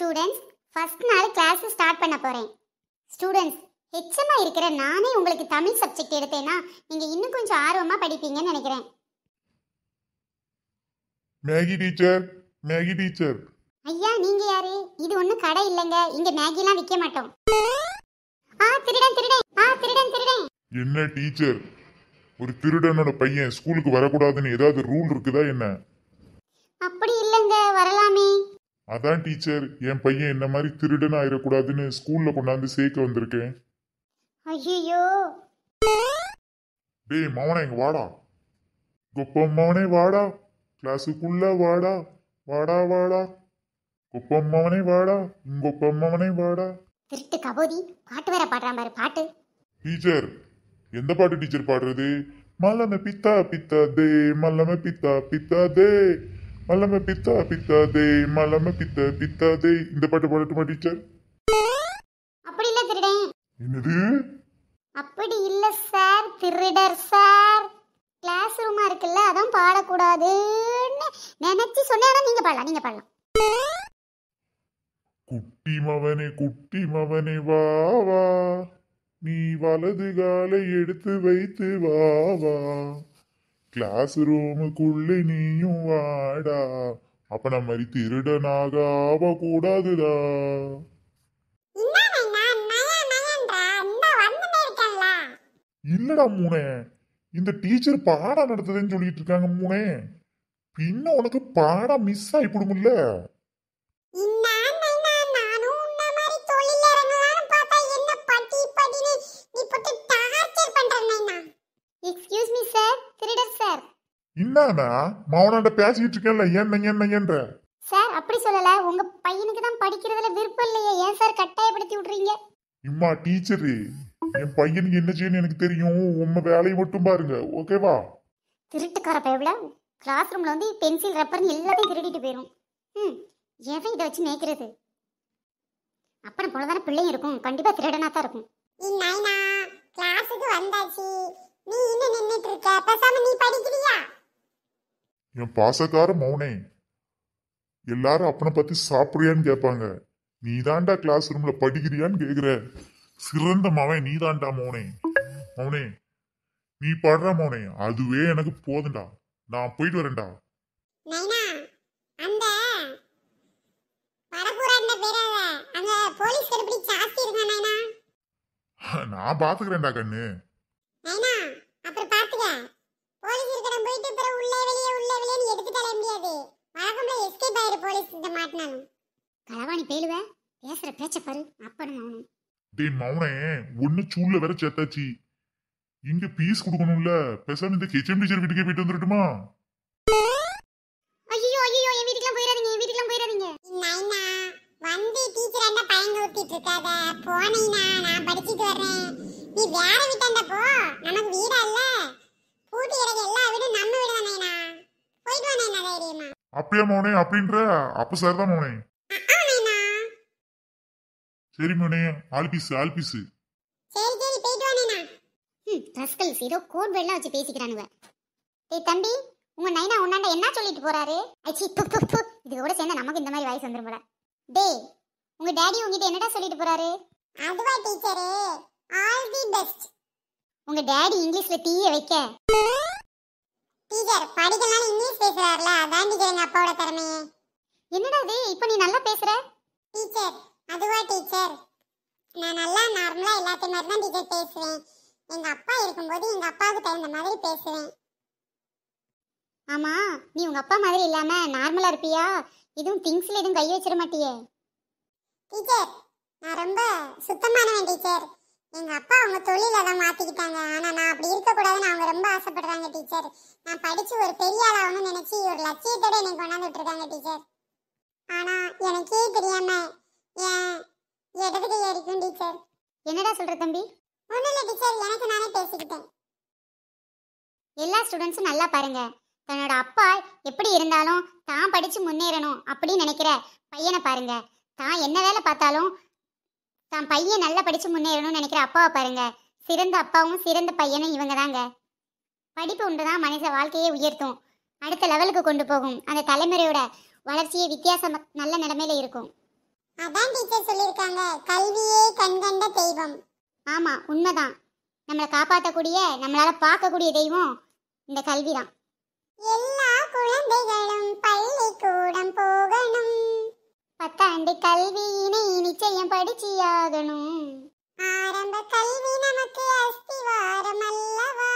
students first நாள் class start பண்ண போகிறேன் ஸ்டூடெண்ட்ஸ் எச்சமாக இருக்கிற நானே உங்களுக்கு தமிழ் சப்ஜெக்ட் எடுத்தேன்னா நீங்கள் இன்னும் கொஞ்சம் ஆர்வமாக படிப்பீங்கன்னு நினைக்கிறேன் மேகி டீச்சர் மேகி டீச்சர் ஐயா நீங்க யாரு இது ஒண்ணும் கடை இல்லங்க இங்க மேகிலாம் விற்க மாட்டோம் ஆ திருடன் திருடன் ஆ திருடன் திருடன் என்ன டீச்சர் ஒரு திருடனோட பையன் ஸ்கூலுக்கு வரக்கூடாதுன்னு ஏதாவது ரூல் இருக்குதா என்ன அதான் டீச்சர் என் பையன் என்ன மாதிரி திருடன் ஆயிடக்கூடாதுன்னு ஸ்கூல்ல கொண்டாந்து சேர்க்க வந்திருக்கேன் ஐயோ டேய் மவனே இங்க வாடா குப்பம் மவனே வாடா கிளாஸுக்குள்ள வாடா வாடா வாடா குப்பம் மவனே வாடா இங்கொப்பம் மவனே வாடா திருட்டு கபோதி பாட்டு வேற பாடுற மாதிரி பாட்டு டீச்சர் எந்த பாட்டு டீச்சர் பாடுறது மல்லம பித்தா பித்தா தே மல்லம பித்தா பித்தா தே மலம பித்தா பித்தாதே மலம பித்த பித்தாதே இந்த பாட்டு பாடட்டு டீச்சர் அப்படி இல்ல திருடேன் என்னது அப்படி இல்ல சார் திருடர் சார் கிளாஸ் ரூமா இருக்குல்ல அதான் பாடக்கூடாதுன்னு நினைச்சு சொன்னேன் நீங்க பாடலாம் நீங்க பாடலாம் குட்டி மவனே குட்டி மவனே வா வா நீ வலது காலை எடுத்து வைத்து வா வா கிளாஸ் ரூமுக்குள்ளே நீயும் வாடா அப்ப நம்ம மாதிரி திருடனாக ஆக கூடாதுடா இல்லடா மூனே இந்த டீச்சர் பாடம் நடத்துதுன்னு சொல்லிட்டு இருக்காங்க மூனே பின்ன உனக்கு பாடம் மிஸ் ஆயிப்படும்ல என்னன்னா மௌனாண்ட பேசிக்கிட்டு இருக்கேன்ல என்ன என்ன என்ற சார் அப்படி சொல்லல உங்க பையனுக்கு தான் படிக்கிறதுல விருப்பம் இல்லையே ஏன் சார் கட்டாயப்படுத்தி விடுறீங்க இம்மா டீச்சரு என் பையனுக்கு என்ன செய்யணும் எனக்கு தெரியும் உம்ம வேலையை மட்டும் பாருங்க ஓகேவா திருட்டுக்கார பயவில கிளாஸ் ரூம்ல வந்து பென்சில் ரப்பர் எல்லாத்தையும் திருடிட்டு போயிடும் ம் எதை இதை வச்சு மேய்க்கிறது அப்புறம் போலதான பிள்ளை இருக்கும் கண்டிப்பா திருடனா தான் இருக்கும் நைனா கிளாஸுக்கு வந்தாச்சு நீ இன்னும் நின்னுட்டு இருக்க பேசாம நீ படிக்கிறியா என் பாசக்கார மௌனே எல்லாரும் அப்பனை பத்தி சாப்பிடுறியான்னு கேட்பாங்க நீ தாண்டா கிளாஸ் ரூம்ல படிக்கிறியான்னு கேக்குற சிறந்த மவன் நீ தாண்டா மௌனே மௌனே நீ பாடுற மௌனே அதுவே எனக்கு போதுண்டா நான் போயிட்டு வரேன்டா நான் பாத்துக்கிறேன்டா கண்ணு களவாணி பேலுவ பேசுற பேச்ச பாரு அப்பனும் டேய் மௌனே ஒண்ணு சூல்ல வேற சேத்தாச்சு இங்க பீஸ் கொடுக்கணும்ல பேசாம இந்த கிச்சன் டீச்சர் வீட்டுக்கே போயிட்டு வந்துடட்டுமா ஐயோ ஐயோ என் வீட்டுக்குலாம் போயிடாதீங்க என் வீட்டுக்குலாம் போயிடாதீங்க வந்து டீச்சர் என்ன பயங்க ஊத்திட்டு இருக்காத போனீனா நான் படிச்சிட்டு வரேன் நீ வேற வீட்டாண்ட போ நமக்கு வீடா இல்ல பூட்டி கிடக்க எல்லா வீடும் நம்ம வீடு தானேனா போயிட்டு தைரியமா அப்படியே மௌனே அப்படின்ற அப்ப சார் தான் மௌனே சரி வச்சு டேய் தம்பி உங்க நைனா என்ன சொல்லிட்டு போறாரு இது கூட நமக்கு இந்த மாதிரி வாய்ஸ் வந்துரும் டேய் உங்க டாடி உங்ககிட்ட என்னடா சொல்லிட்டு போறாரு அதுவா டீச்சரே ஆல் தி பெஸ்ட் உங்க டாடி இங்கிலீஷ்ல தீய வைக்க டீச்சர் படிக்கலாம் இங்கிலீஷ் பேசுறாருல அதான் டீச்சர் எங்க அப்பாவோட திறமையே என்னடா இது இப்போ நீ நல்லா பேசுற டீச்சர் அதுவா டீச்சர் நான் நல்லா நார்மலாக எல்லாத்த மாதிரி தான் டீச்சர் பேசுவேன் எங்கள் அப்பா இருக்கும்போது எங்கள் அப்பாவுக்கு தகுந்த மாதிரி பேசுவேன் ஆமாம் நீ உங்கள் அப்பா மாதிரி இல்லாமல் நார்மலாக இருப்பியா எதுவும் திங்ஸில் எதுவும் கை வச்சிட மாட்டியே டீச்சர் நான் ரொம்ப சுத்தமானவன் டீச்சர் எங்கள் அப்பா அவங்க தொழில தான் மாற்றிக்கிட்டாங்க ஆனால் நான் அப்படி இருக்கக்கூடாதுன்னு அவங்க ரொம்ப ஆசைப்படுறாங்க டீச்சர் நான் படித்து ஒரு பெரிய ஆளாகணும்னு நினச்சி ஒரு லட்சியத்தோடு எனக்கு கொண்டாந்துட்டு இருக்காங்க டீச்சர் ஆனால் எனக்கே தெரியாமல் என்ன சொல்ற தம்பி ஒன்றும் இல்லை டீச்சர் எனக்கு நானே பேசிக்கிட்டேன் எல்லா ஸ்டூடெண்ட்ஸும் நல்லா பாருங்க தன்னோட அப்பா எப்படி இருந்தாலும் தான் படிச்சு முன்னேறணும் அப்படின்னு நினைக்கிற பையனை பாருங்க தான் என்ன வேலை பார்த்தாலும் தான் பையன் நல்லா படிச்சு முன்னேறணும்னு நினைக்கிற அப்பாவை பாருங்க சிறந்த அப்பாவும் சிறந்த பையனும் இவங்க தாங்க படிப்பு ஒன்று தான் மனுஷ வாழ்க்கையை உயர்த்தும் அடுத்த லெவலுக்கு கொண்டு போகும் அந்த தலைமுறையோட வளர்ச்சியை வித்தியாசம் நல்ல நிலைமையில இருக்கும் அதான் டீச்சர் சொல்லியிருக்காங்க கல்வியே கண்கண்ட தெய்வம் ஆமா உண்மைதான் நம்மளை காப்பாற்றக்கூடிய நம்மளால பார்க்கக்கூடிய தெய்வம் இந்த கல்வி தான் எல்லா குழந்தைகளும் பள்ளிக்கூடம் போகணும் பத்தாண்டு கல்வியினை நிச்சயம் படிச்சியாகணும் ஆரம்ப கல்வி நமக்கு அஸ்திவாரம் அல்லவா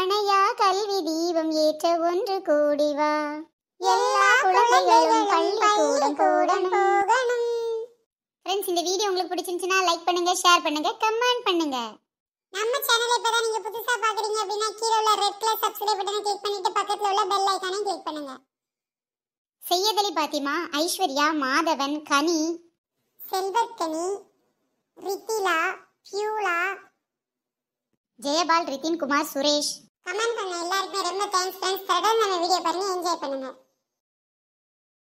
அணையா கல்வி தீபம் ஏற்ற ஒன்று கூடிவா எல்லா குழந்தைகளும் கூடம் போகணும் ஃப்ரெண்ட்ஸ் இந்த வீடியோ உங்களுக்கு பிடிச்சிருந்துச்சுன்னா லைக் பண்ணுங்க ஷேர் பண்ணுங்க கமெண்ட் பண்ணுங்க நம்ம சேனலை இப்போ தான் நீங்கள் புதுசாக பார்க்குறீங்க அப்படின்னா கீழே உள்ள ரெட் கலர் சப்ஸ்கிரைப் பட்டனை கிளிக் பண்ணிட்டு பக்கத்தில் உள்ள பெல் ஐக்கானையும் கிளிக் பண்ணுங்க செய்யதலி பாத்திமா ஐஸ்வர்யா மாதவன் கனி செல்வக்கனி ரித்திலா பியூலா ஜெயபால் ரிதின் குமார் சுரேஷ் கமெண்ட் பண்ண எல்லாருக்குமே ரொம்ப தேங்க்ஸ் ஃப்ரெண்ட்ஸ் தொடர்ந்து நம்ம வீடியோ பாருங்க என்ஜாய் பண்ணுங்க